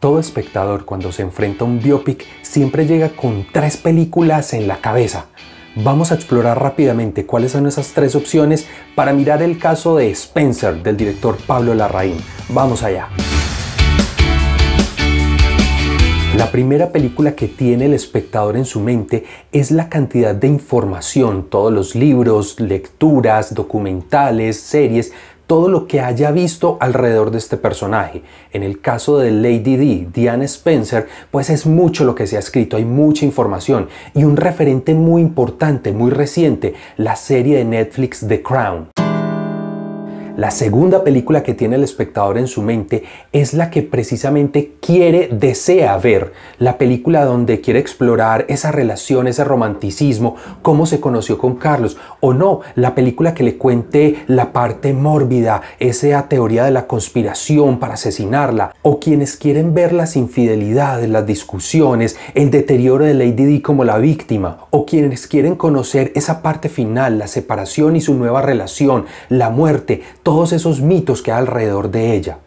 Todo espectador cuando se enfrenta a un biopic siempre llega con tres películas en la cabeza. Vamos a explorar rápidamente cuáles son esas tres opciones para mirar el caso de Spencer del director Pablo Larraín. Vamos allá. La primera película que tiene el espectador en su mente es la cantidad de información, todos los libros, lecturas, documentales, series, todo lo que haya visto alrededor de este personaje. En el caso de Lady D, Diane Spencer, pues es mucho lo que se ha escrito, hay mucha información y un referente muy importante, muy reciente, la serie de Netflix The Crown. La segunda película que tiene el espectador en su mente es la que precisamente quiere, desea ver. La película donde quiere explorar esa relación, ese romanticismo, cómo se conoció con Carlos. O no, la película que le cuente la parte mórbida, esa teoría de la conspiración para asesinarla. O quienes quieren ver las infidelidades, las discusiones, el deterioro de Lady Di como la víctima. O quienes quieren conocer esa parte final, la separación y su nueva relación, la muerte, todos esos mitos que hay alrededor de ella.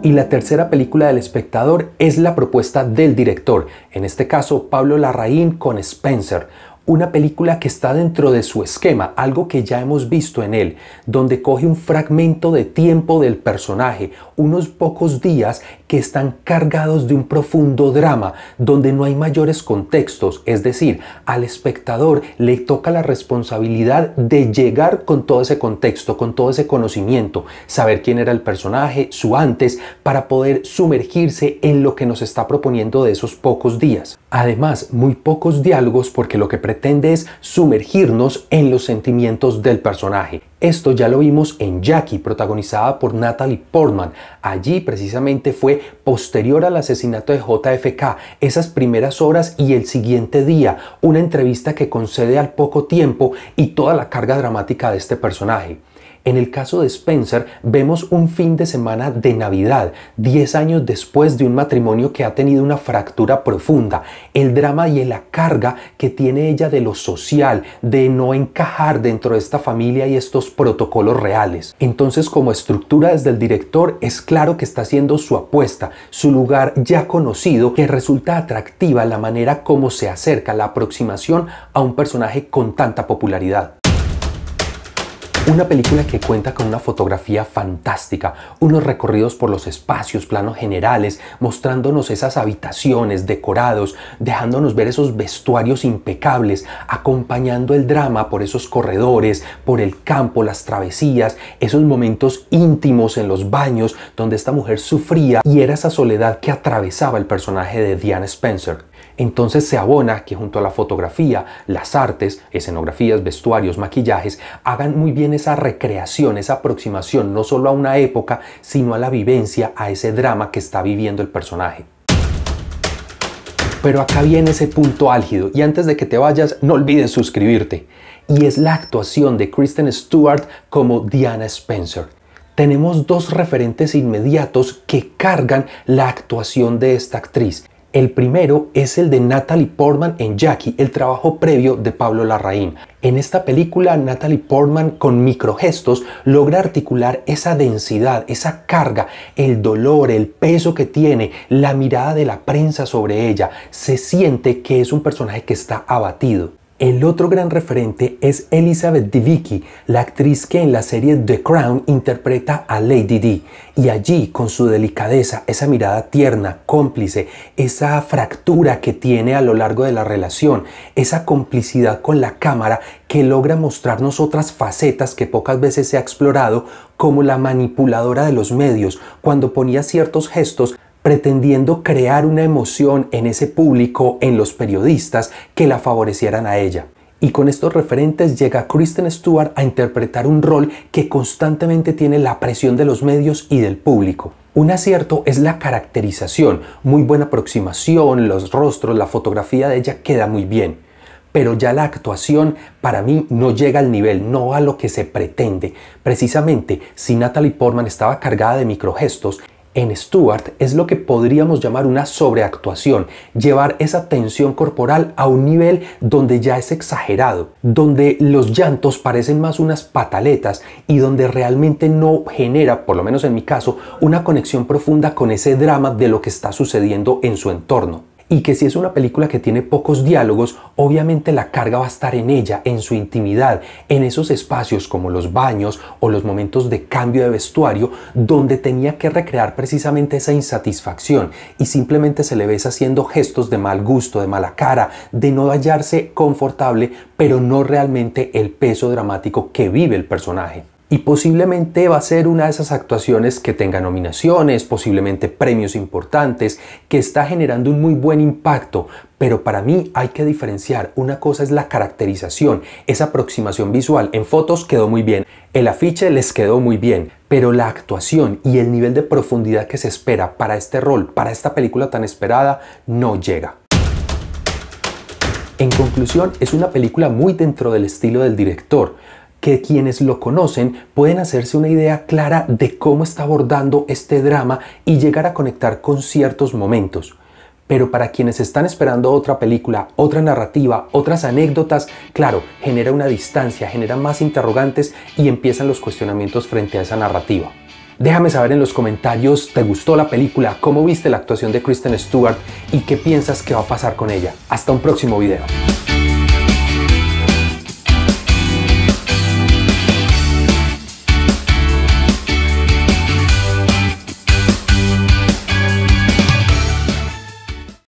Y la tercera película del espectador es la propuesta del director, en este caso Pablo Larraín con Spencer, una película que está dentro de su esquema, algo que ya hemos visto en él, donde coge un fragmento de tiempo del personaje, unos pocos días que están cargados de un profundo drama, donde no hay mayores contextos, es decir, al espectador le toca la responsabilidad de llegar con todo ese contexto, con todo ese conocimiento, saber quién era el personaje, su antes, para poder sumergirse en lo que nos está proponiendo de esos pocos días. Además, muy pocos diálogos porque lo que pretende es sumergirnos en los sentimientos del personaje esto ya lo vimos en Jackie, protagonizada por Natalie Portman. Allí precisamente fue posterior al asesinato de JFK, esas primeras horas y el siguiente día, una entrevista que concede al poco tiempo y toda la carga dramática de este personaje. En el caso de Spencer, vemos un fin de semana de Navidad, 10 años después de un matrimonio que ha tenido una fractura profunda, el drama y la carga que tiene ella de lo social, de no encajar dentro de esta familia y estos protocolos reales. Entonces, como estructura desde el director, es claro que está haciendo su apuesta, su lugar ya conocido, que resulta atractiva la manera como se acerca la aproximación a un personaje con tanta popularidad. Una película que cuenta con una fotografía fantástica, unos recorridos por los espacios, planos generales, mostrándonos esas habitaciones, decorados, dejándonos ver esos vestuarios impecables, acompañando el drama por esos corredores, por el campo, las travesías, esos momentos íntimos en los baños donde esta mujer sufría y era esa soledad que atravesaba el personaje de Diane Spencer. Entonces se abona que junto a la fotografía, las artes, escenografías, vestuarios, maquillajes, hagan muy bien esa recreación, esa aproximación no solo a una época, sino a la vivencia, a ese drama que está viviendo el personaje. Pero acá viene ese punto álgido y antes de que te vayas, no olvides suscribirte. Y es la actuación de Kristen Stewart como Diana Spencer. Tenemos dos referentes inmediatos que cargan la actuación de esta actriz. El primero es el de Natalie Portman en Jackie, el trabajo previo de Pablo Larraín. En esta película, Natalie Portman con microgestos logra articular esa densidad, esa carga, el dolor, el peso que tiene, la mirada de la prensa sobre ella. Se siente que es un personaje que está abatido. El otro gran referente es Elizabeth Debicki, la actriz que en la serie The Crown interpreta a Lady D. y allí con su delicadeza, esa mirada tierna, cómplice, esa fractura que tiene a lo largo de la relación, esa complicidad con la cámara que logra mostrarnos otras facetas que pocas veces se ha explorado, como la manipuladora de los medios, cuando ponía ciertos gestos pretendiendo crear una emoción en ese público, en los periodistas, que la favorecieran a ella. Y con estos referentes llega Kristen Stewart a interpretar un rol que constantemente tiene la presión de los medios y del público. Un acierto es la caracterización, muy buena aproximación, los rostros, la fotografía de ella queda muy bien. Pero ya la actuación para mí no llega al nivel, no a lo que se pretende. Precisamente, si Natalie Portman estaba cargada de microgestos, en Stuart es lo que podríamos llamar una sobreactuación, llevar esa tensión corporal a un nivel donde ya es exagerado, donde los llantos parecen más unas pataletas y donde realmente no genera, por lo menos en mi caso, una conexión profunda con ese drama de lo que está sucediendo en su entorno y que si es una película que tiene pocos diálogos, obviamente la carga va a estar en ella, en su intimidad, en esos espacios como los baños o los momentos de cambio de vestuario, donde tenía que recrear precisamente esa insatisfacción y simplemente se le ves haciendo gestos de mal gusto, de mala cara, de no hallarse confortable, pero no realmente el peso dramático que vive el personaje y posiblemente va a ser una de esas actuaciones que tenga nominaciones, posiblemente premios importantes, que está generando un muy buen impacto, pero para mí hay que diferenciar, una cosa es la caracterización, esa aproximación visual, en fotos quedó muy bien, el afiche les quedó muy bien, pero la actuación y el nivel de profundidad que se espera para este rol, para esta película tan esperada, no llega. En conclusión, es una película muy dentro del estilo del director, que quienes lo conocen pueden hacerse una idea clara de cómo está abordando este drama y llegar a conectar con ciertos momentos. Pero para quienes están esperando otra película, otra narrativa, otras anécdotas, claro, genera una distancia, genera más interrogantes y empiezan los cuestionamientos frente a esa narrativa. Déjame saber en los comentarios, ¿te gustó la película? ¿Cómo viste la actuación de Kristen Stewart? ¿Y qué piensas que va a pasar con ella? Hasta un próximo video.